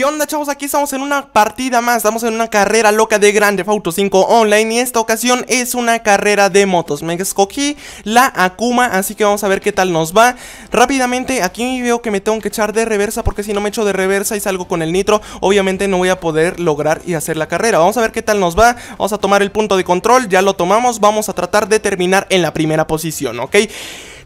¿Qué onda chavos? Aquí estamos en una partida más, estamos en una carrera loca de grande, Theft 5 Online y esta ocasión es una carrera de motos Me escogí la Akuma, así que vamos a ver qué tal nos va Rápidamente, aquí veo que me tengo que echar de reversa porque si no me echo de reversa y salgo con el nitro Obviamente no voy a poder lograr y hacer la carrera Vamos a ver qué tal nos va, vamos a tomar el punto de control, ya lo tomamos Vamos a tratar de terminar en la primera posición, ¿ok?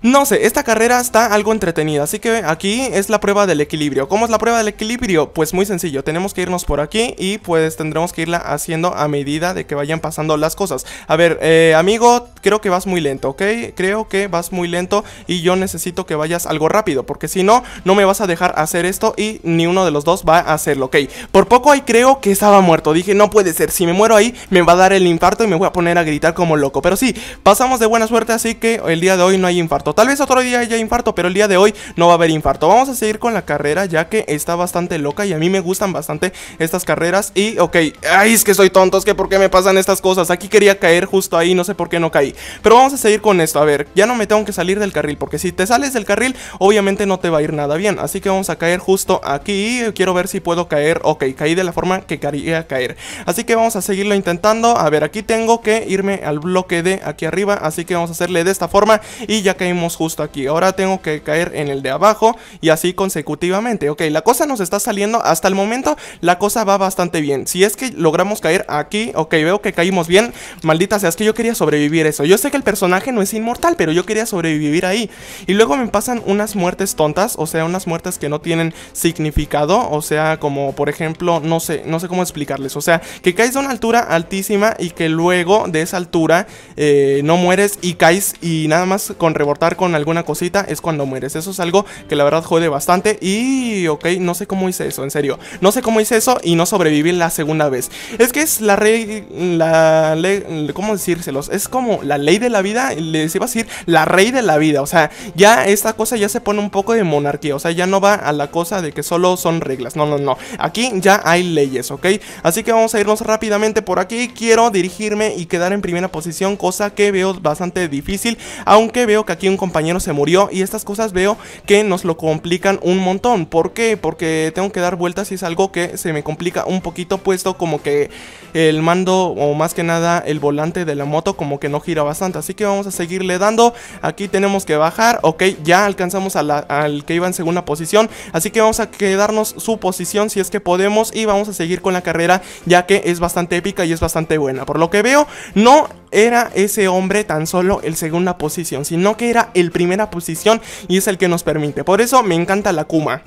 No sé, esta carrera está algo entretenida, así que aquí es la prueba del equilibrio. ¿Cómo es la prueba del equilibrio? Pues muy sencillo, tenemos que irnos por aquí y pues tendremos que irla haciendo a medida de que vayan pasando las cosas. A ver, eh, amigo, creo que vas muy lento, ¿ok? Creo que vas muy lento y yo necesito que vayas algo rápido, porque si no, no me vas a dejar hacer esto y ni uno de los dos va a hacerlo, ¿ok? Por poco ahí creo que estaba muerto, dije, no puede ser, si me muero ahí me va a dar el infarto y me voy a poner a gritar como loco. Pero sí, pasamos de buena suerte, así que el día de hoy no hay infarto. Tal vez otro día haya infarto, pero el día de hoy no va a haber infarto. Vamos a seguir con la carrera ya que está bastante loca y a mí me gustan bastante estas carreras. Y ok, ay, es que soy tonto, es que por qué me pasan estas cosas. Aquí quería caer justo ahí, no sé por qué no caí. Pero vamos a seguir con esto. A ver, ya no me tengo que salir del carril porque si te sales del carril, obviamente no te va a ir nada bien. Así que vamos a caer justo aquí. Quiero ver si puedo caer. Ok, caí de la forma que quería caer. Así que vamos a seguirlo intentando. A ver, aquí tengo que irme al bloque de aquí arriba. Así que vamos a hacerle de esta forma y ya caímos justo aquí. Ahora tengo que caer en el de abajo y así consecutivamente. Ok, la cosa nos está saliendo. Hasta el momento la cosa va bastante bien. Si es que logramos caer aquí, ok, veo que caímos bien. Maldita sea, es que yo quería sobrevivir eso. Yo sé que el personaje no es inmortal, pero yo quería sobrevivir ahí. Y luego me pasan unas muertes tontas, o sea, unas muertes que no tienen significado. O sea, como por ejemplo, no sé, no sé cómo explicarles. O sea, que caes de una altura altísima y que luego de esa altura eh, no mueres y caes y nada más con rebortar con alguna cosita es cuando mueres. Eso es algo que la verdad jode bastante y ok, no sé cómo hice eso, en serio. No sé cómo hice eso y no sobreviví la segunda vez. Es que es la rey, la ley, ¿cómo decírselos? Es como la ley de la vida, les iba a decir la rey de la vida. O sea, ya esta cosa ya se pone un poco de monarquía. O sea, ya no va a la cosa de que solo son reglas. No, no, no. Aquí ya hay leyes, ¿ok? Así que vamos a irnos rápidamente por aquí. Quiero dirigirme y quedar en primera posición, cosa que veo bastante difícil. Aunque veo que aquí compañero se murió y estas cosas veo que nos lo complican un montón. ¿Por qué? Porque tengo que dar vueltas y es algo que se me complica un poquito puesto como que el mando o más que nada el volante de la moto como que no gira bastante. Así que vamos a seguirle dando. Aquí tenemos que bajar. Ok, ya alcanzamos al que iba en segunda posición. Así que vamos a quedarnos su posición si es que podemos y vamos a seguir con la carrera ya que es bastante épica y es bastante buena. Por lo que veo, no era ese hombre tan solo el segunda posición, sino que era el primera posición y es el que nos permite. Por eso me encanta la Kuma.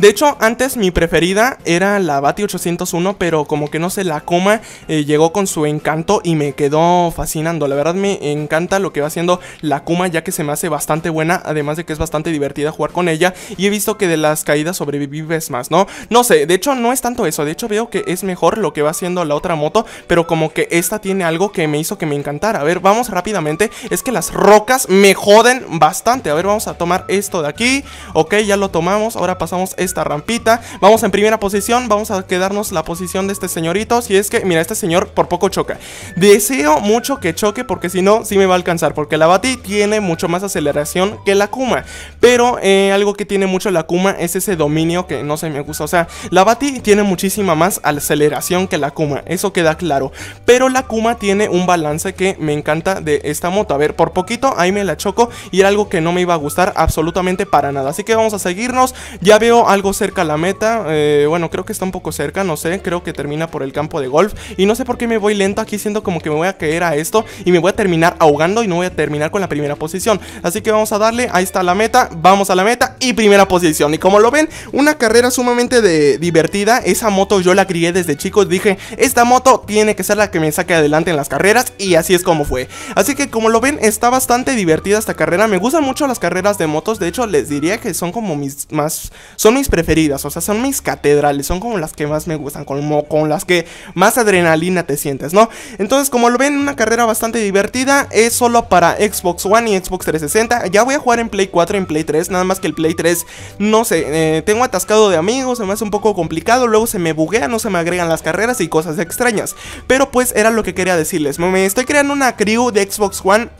De hecho, antes mi preferida era la Bati 801, pero como que no sé, la coma, eh, llegó con su encanto y me quedó fascinando. La verdad me encanta lo que va haciendo la Kuma, ya que se me hace bastante buena, además de que es bastante divertida jugar con ella. Y he visto que de las caídas sobrevives más, ¿no? No sé, de hecho no es tanto eso, de hecho veo que es mejor lo que va haciendo la otra moto, pero como que esta tiene algo que me hizo que me encantara. A ver, vamos rápidamente, es que las rocas me joden bastante. A ver, vamos a tomar esto de aquí, ok, ya lo tomamos, ahora pasamos esto esta rampita Vamos en primera posición, vamos a quedarnos la posición de este señorito Si es que, mira, este señor por poco choca Deseo mucho que choque porque si no, si me va a alcanzar Porque la Bati tiene mucho más aceleración que la Kuma Pero eh, algo que tiene mucho la Kuma es ese dominio que no se me gusta O sea, la Bati tiene muchísima más aceleración que la Kuma Eso queda claro Pero la Kuma tiene un balance que me encanta de esta moto A ver, por poquito ahí me la choco Y era algo que no me iba a gustar absolutamente para nada Así que vamos a seguirnos Ya veo algo cerca a la meta. Eh, bueno, creo que está un poco cerca, no sé. Creo que termina por el campo de golf. Y no sé por qué me voy lento aquí, siento como que me voy a caer a esto y me voy a terminar ahogando y no voy a terminar con la primera posición. Así que vamos a darle, ahí está la meta, vamos a la meta y primera posición. Y como lo ven, una carrera sumamente de, divertida. Esa moto yo la crié desde chico, dije, esta moto tiene que ser la que me saque adelante en las carreras y así es como fue. Así que como lo ven, está bastante divertida esta carrera. Me gustan mucho las carreras de motos, de hecho les diría que son como mis más... Son mis mis preferidas, o sea, son mis catedrales, son como las que más me gustan, con las que más adrenalina te sientes, ¿no? Entonces, como lo ven, una carrera bastante divertida, es solo para Xbox One y Xbox 360. Ya voy a jugar en Play 4 en Play 3, nada más que el Play 3, no sé, eh, tengo atascado de amigos, se me hace un poco complicado, luego se me buguea, no se me agregan las carreras y cosas extrañas. Pero pues era lo que quería decirles, me estoy creando una crew de Xbox One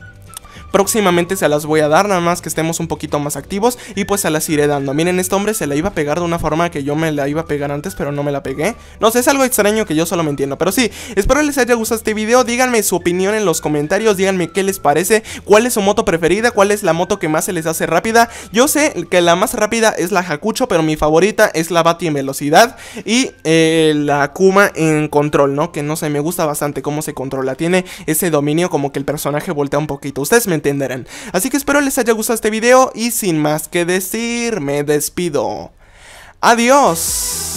Próximamente se las voy a dar, nada más que estemos un poquito más activos y pues se las iré dando. Miren, este hombre se la iba a pegar de una forma que yo me la iba a pegar antes, pero no me la pegué. No sé, es algo extraño que yo solo me entiendo, pero sí, espero les haya gustado este video. Díganme su opinión en los comentarios, díganme qué les parece, cuál es su moto preferida, cuál es la moto que más se les hace rápida. Yo sé que la más rápida es la jacucho pero mi favorita es la Bati en velocidad y eh, la Kuma en control, ¿no? Que no sé, me gusta bastante cómo se controla. Tiene ese dominio como que el personaje voltea un poquito. Ustedes me entenderán. Así que espero les haya gustado este video y sin más que decir, me despido. ¡Adiós!